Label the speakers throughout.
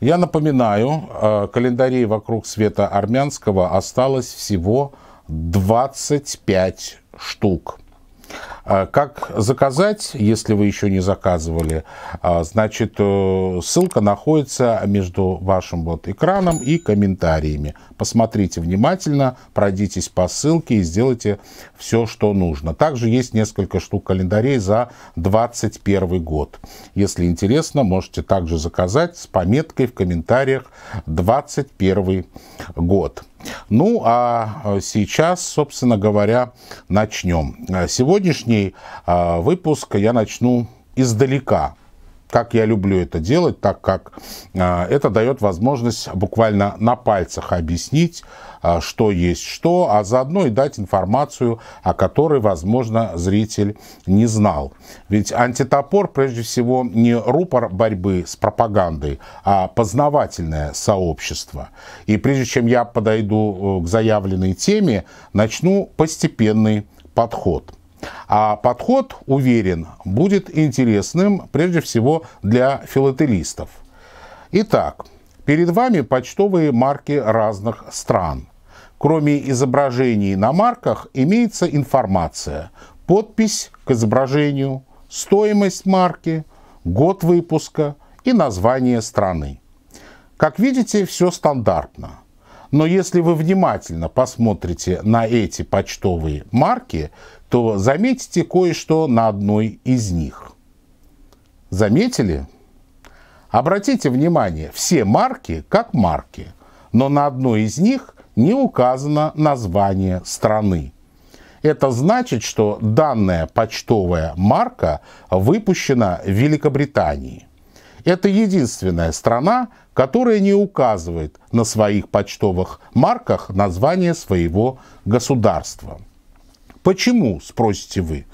Speaker 1: Я напоминаю, э, календарей вокруг света армянского осталось всего 25 штук. А как заказать, если вы еще не заказывали? А, значит, э, ссылка находится между вашим вот экраном и комментариями. Посмотрите внимательно, пройдитесь по ссылке и сделайте все, что нужно. Также есть несколько штук календарей за 2021 год. Если интересно, можете также заказать с пометкой в комментариях 2021 год. Ну а э, сейчас, собственно говоря, начнем. Э, сегодняшний э, выпуск я начну издалека как я люблю это делать, так как а, это дает возможность буквально на пальцах объяснить, а, что есть что, а заодно и дать информацию, о которой, возможно, зритель не знал. Ведь антитопор, прежде всего, не рупор борьбы с пропагандой, а познавательное сообщество. И прежде чем я подойду э, к заявленной теме, начну постепенный подход – а подход, уверен, будет интересным прежде всего для филателистов. Итак, перед вами почтовые марки разных стран. Кроме изображений на марках имеется информация, подпись к изображению, стоимость марки, год выпуска и название страны. Как видите, все стандартно. Но если вы внимательно посмотрите на эти почтовые марки, то заметите кое-что на одной из них. Заметили? Обратите внимание, все марки как марки, но на одной из них не указано название страны. Это значит, что данная почтовая марка выпущена в Великобритании. Это единственная страна, которая не указывает на своих почтовых марках название своего государства. Почему, спросите вы?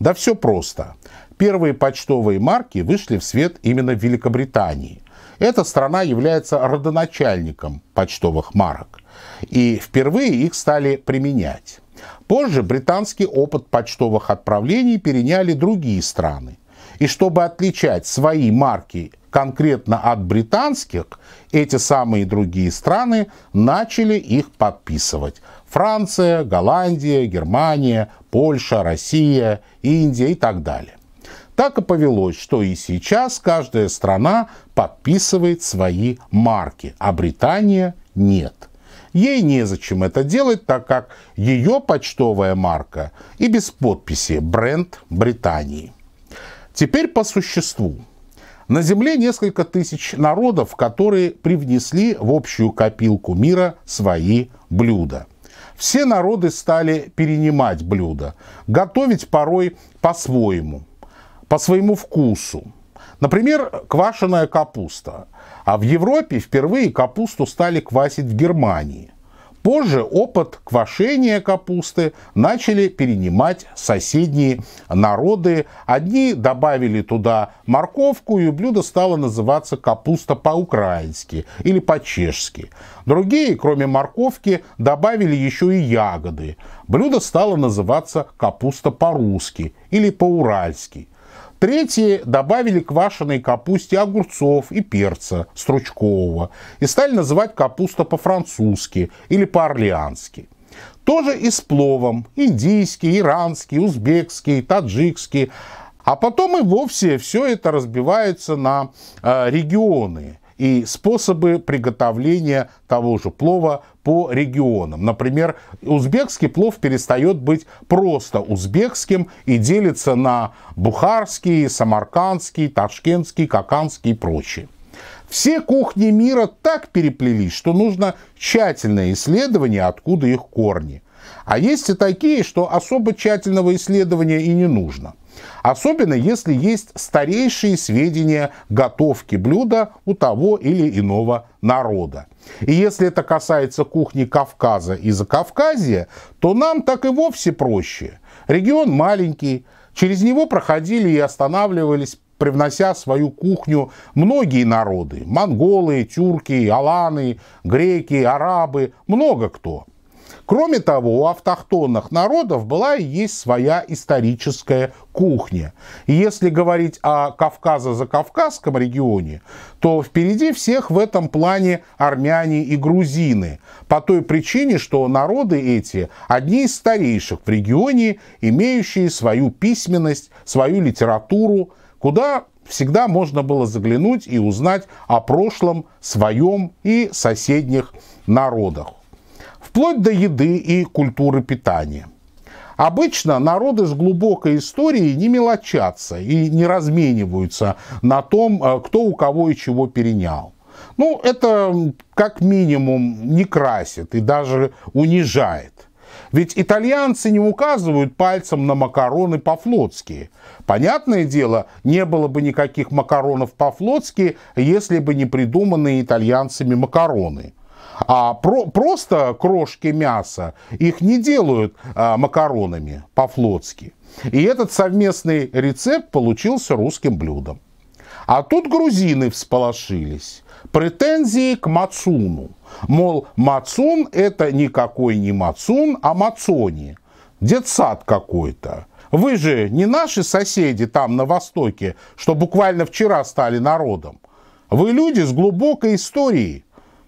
Speaker 1: Да все просто. Первые почтовые марки вышли в свет именно в Великобритании. Эта страна является родоначальником почтовых марок. И впервые их стали применять. Позже британский опыт почтовых отправлений переняли другие страны. И чтобы отличать свои марки конкретно от британских, эти самые другие страны начали их подписывать. Франция, Голландия, Германия, Польша, Россия, Индия и так далее. Так и повелось, что и сейчас каждая страна подписывает свои марки, а Британия нет. Ей незачем это делать, так как ее почтовая марка и без подписи бренд Британии. Теперь по существу. На Земле несколько тысяч народов, которые привнесли в общую копилку мира свои блюда. Все народы стали перенимать блюда, готовить порой по-своему, по своему вкусу. Например, квашеная капуста. А в Европе впервые капусту стали квасить в Германии. Позже опыт квашения капусты начали перенимать соседние народы. Одни добавили туда морковку, и блюдо стало называться капуста по-украински или по-чешски. Другие, кроме морковки, добавили еще и ягоды. Блюдо стало называться капуста по-русски или по-уральски. Третье, добавили квашеной капусте огурцов и перца стручкового и стали называть капуста по-французски или по-орлеански. Тоже и с пловом, индийский, иранский, узбекский, таджикский. А потом и вовсе все это разбивается на э, регионы и способы приготовления того же плова по регионам. Например, узбекский плов перестает быть просто узбекским и делится на бухарский, самаркандский, ташкентский, каканский и прочие. Все кухни мира так переплелись, что нужно тщательное исследование, откуда их корни. А есть и такие, что особо тщательного исследования и не нужно – Особенно, если есть старейшие сведения готовки блюда у того или иного народа. И если это касается кухни Кавказа и Закавказья, то нам так и вовсе проще. Регион маленький, через него проходили и останавливались привнося свою кухню многие народы. Монголы, тюрки, аланы, греки, арабы, много кто – Кроме того, у автохтонных народов была и есть своя историческая кухня. И если говорить о Кавказо-Закавказском регионе, то впереди всех в этом плане армяне и грузины, по той причине, что народы эти одни из старейших в регионе, имеющие свою письменность, свою литературу, куда всегда можно было заглянуть и узнать о прошлом своем и соседних народах вплоть до еды и культуры питания. Обычно народы с глубокой историей не мелочатся и не размениваются на том, э, кто у кого и чего перенял. Ну, это как минимум не красит и даже унижает. Ведь итальянцы не указывают пальцем на макароны по-флотски. Понятное дело, не было бы никаких макаронов по-флотски, если бы не придуманные итальянцами макароны. А про, просто крошки мяса их не делают а, макаронами по-флотски. И этот совместный рецепт получился русским блюдом. А тут грузины всполошились. Претензии к Мацуну. Мол, Мацун это никакой не Мацун, а Мацони. Детсад какой-то. Вы же не наши соседи там на Востоке, что буквально вчера стали народом. Вы люди с глубокой историей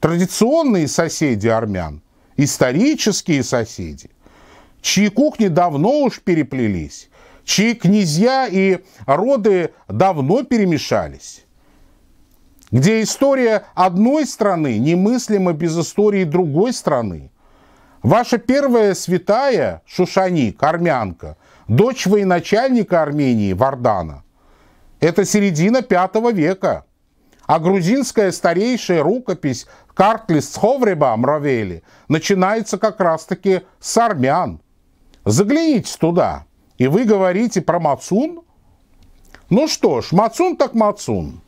Speaker 1: традиционные соседи армян, исторические соседи, чьи кухни давно уж переплелись, чьи князья и роды давно перемешались, где история одной страны немыслима без истории другой страны. Ваша первая святая Шушаник, армянка, дочь военачальника Армении Вардана, это середина пятого века – а грузинская старейшая рукопись «Картлис Ховреба Мравели» начинается как раз-таки с армян. Загляните туда, и вы говорите про Мацун? Ну что ж, Мацун так Мацун.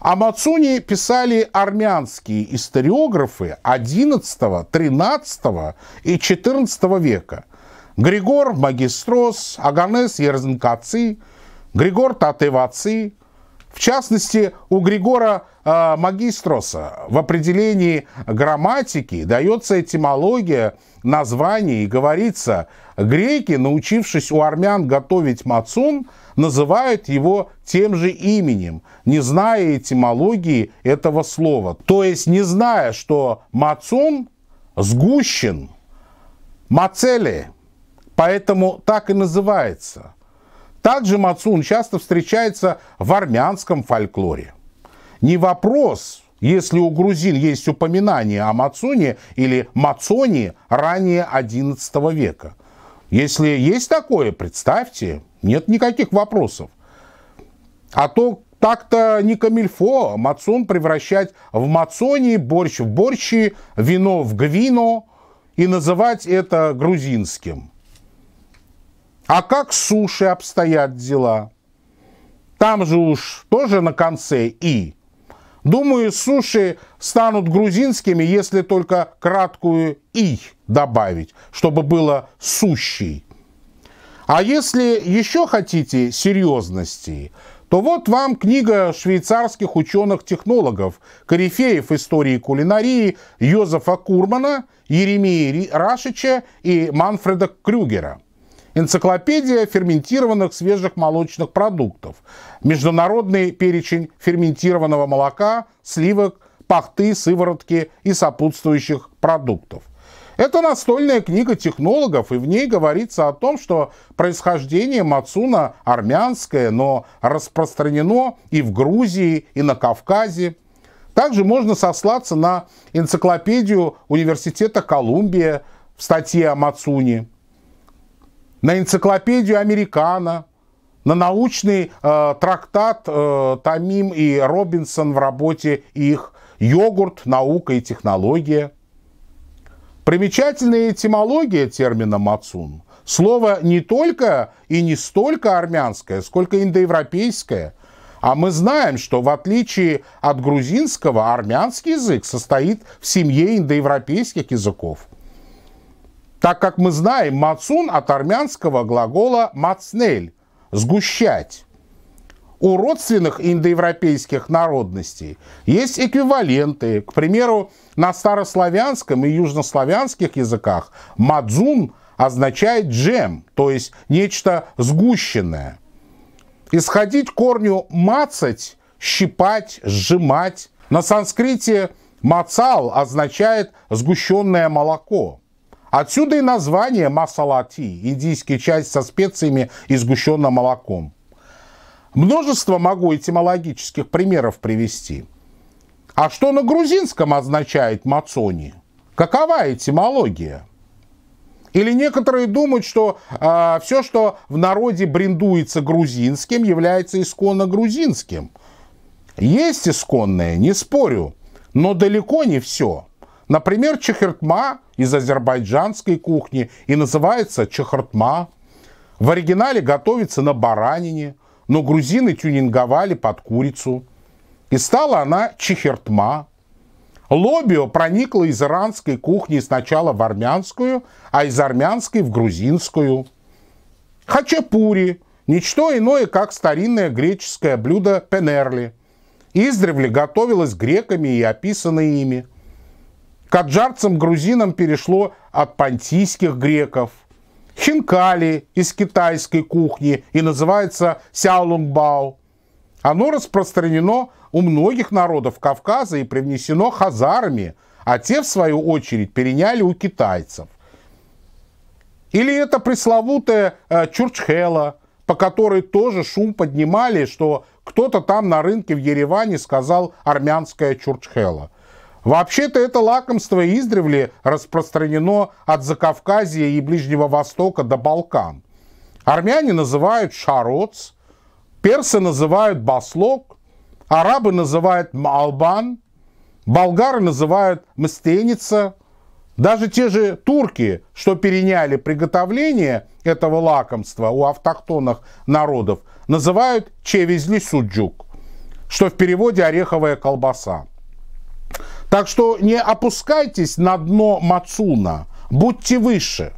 Speaker 1: О Мацуне писали армянские историографы XI, XIII и XIV века. Григор Магистрос, Аганес Ерзенкаци, Григор Татеваци, в частности, у Григора э, Магистроса в определении грамматики дается этимология названий и говорится, греки, научившись у армян готовить мацун, называют его тем же именем, не зная этимологии этого слова. То есть не зная, что мацун сгущен, мацеле, поэтому так и называется – также мацун часто встречается в армянском фольклоре. Не вопрос, если у грузин есть упоминание о мацуне или мацоне ранее XI века. Если есть такое, представьте, нет никаких вопросов. А то так-то не камильфо мацун превращать в мацони, борщ в борщи, вино в гвино и называть это грузинским. А как с суши обстоят дела? Там же уж тоже на конце «и». Думаю, суши станут грузинскими, если только краткую «и» добавить, чтобы было «сущий». А если еще хотите серьезности, то вот вам книга швейцарских ученых-технологов, корифеев истории кулинарии Йозефа Курмана, Еремии Рашича и Манфреда Крюгера – Энциклопедия ферментированных свежих молочных продуктов. Международный перечень ферментированного молока, сливок, пахты, сыворотки и сопутствующих продуктов. Это настольная книга технологов, и в ней говорится о том, что происхождение мацуна армянское, но распространено и в Грузии, и на Кавказе. Также можно сослаться на энциклопедию Университета Колумбия в статье о мацуне на энциклопедию «Американо», на научный э, трактат э, Тамим и Робинсон в работе их «Йогурт. Наука и технология». Примечательная этимология термина «мацун». Слово не только и не столько армянское, сколько индоевропейское. А мы знаем, что в отличие от грузинского, армянский язык состоит в семье индоевропейских языков – так как мы знаем, мацун от армянского глагола «мацнель» – «сгущать». У родственных индоевропейских народностей есть эквиваленты. К примеру, на старославянском и южнославянских языках «мадзун» означает «джем», то есть нечто сгущенное. Исходить корню «мацать» – «щипать», «сжимать». На санскрите «мацал» означает «сгущенное молоко». Отсюда и название масалати, индийский чай со специями и сгущенным молоком. Множество могу этимологических примеров привести. А что на грузинском означает мацони? Какова этимология? Или некоторые думают, что э, а, все, что в народе брендуется грузинским, является исконно грузинским. Есть исконное, не спорю, но далеко не все – Например, чехертма из азербайджанской кухни и называется чехертма. В оригинале готовится на баранине, но грузины тюнинговали под курицу. И стала она чехертма. Лобио проникло из иранской кухни сначала в армянскую, а из армянской в грузинскую. Хачапури – ничто иное, как старинное греческое блюдо пенерли. Издревле готовилось греками и описано ими. К аджарцам грузинам перешло от пантийских греков. Хинкали из китайской кухни и называется сяолунгбао. Оно распространено у многих народов Кавказа и привнесено хазарами, а те, в свою очередь, переняли у китайцев. Или это пресловутая э, чурчхела, по которой тоже шум поднимали, что кто-то там на рынке в Ереване сказал армянская чурчхела – Вообще-то это лакомство издревле распространено от Закавказья и Ближнего Востока до Балкан. Армяне называют шароц, персы называют баслок, арабы называют малбан, болгары называют мстеница. Даже те же турки, что переняли приготовление этого лакомства у автохтонных народов, называют чевизли суджук, что в переводе ореховая колбаса. Так что не опускайтесь на дно Мацуна, будьте выше.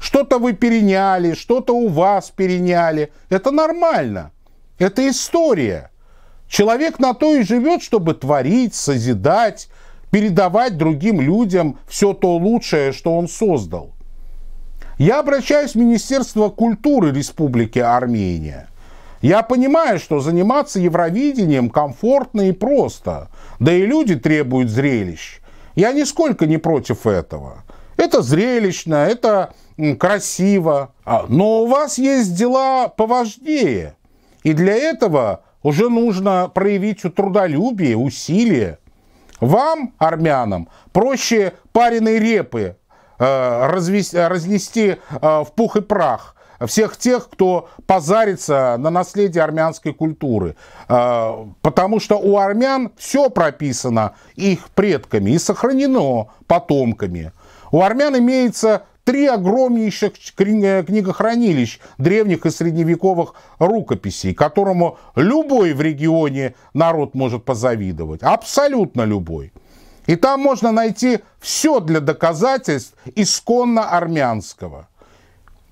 Speaker 1: Что-то вы переняли, что-то у вас переняли. Это нормально. Это история. Человек на то и живет, чтобы творить, созидать, передавать другим людям все то лучшее, что он создал. Я обращаюсь в Министерство культуры Республики Армения – я понимаю, что заниматься Евровидением комфортно и просто. Да и люди требуют зрелищ. Я нисколько не против этого. Это зрелищно, это красиво. А, но у вас есть дела поважнее. И для этого уже нужно проявить у трудолюбие, усилие. Вам, армянам, проще пареные репы э, развести, разнести э, в пух и прах, всех тех, кто позарится на наследие армянской культуры. А, потому что у армян все прописано их предками и сохранено потомками. У армян имеется три огромнейших э, книгохранилищ древних и средневековых рукописей, которому любой в регионе народ может позавидовать. Абсолютно любой. И там можно найти все для доказательств исконно армянского.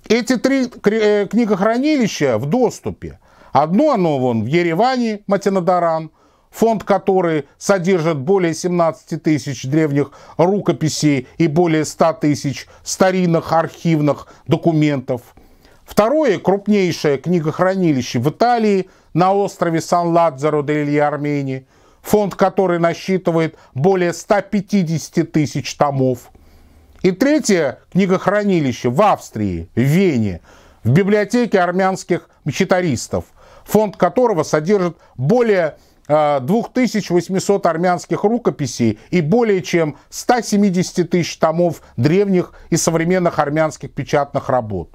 Speaker 1: Эти три э, книгохранилища в доступе. Одно оно вон в Ереване, Матинадаран, фонд который содержит более 17 тысяч древних рукописей и более 100 тысяч старинных архивных документов. Второе крупнейшее книгохранилище в Италии на острове Сан-Ладзаро дель Ильи Армении, фонд который насчитывает более 150 тысяч томов – и третье книгохранилище в Австрии, в Вене, в библиотеке армянских мечетаристов, фонд которого содержит более 2800 а, армянских рукописей и более чем 170 тысяч томов древних и современных армянских печатных работ.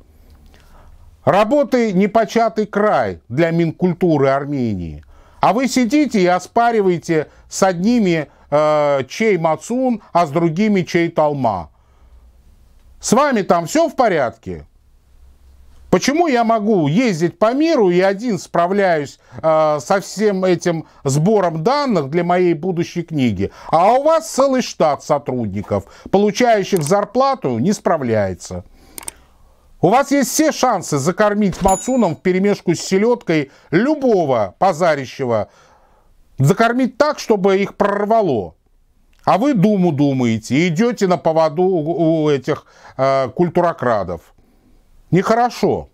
Speaker 1: Работы непочатый край для Минкультуры Армении. А вы сидите и оспариваете с одними э, чей Мацун, а с другими чей Талма. С вами там все в порядке? Почему я могу ездить по миру и один справляюсь э, со всем этим сбором данных для моей будущей книги, а у вас целый штат сотрудников, получающих зарплату, не справляется? У вас есть все шансы закормить мацуном в перемешку с селедкой любого позарищего, закормить так, чтобы их прорвало. А вы думу думаете, идете на поводу у этих э, культурокрадов. Нехорошо.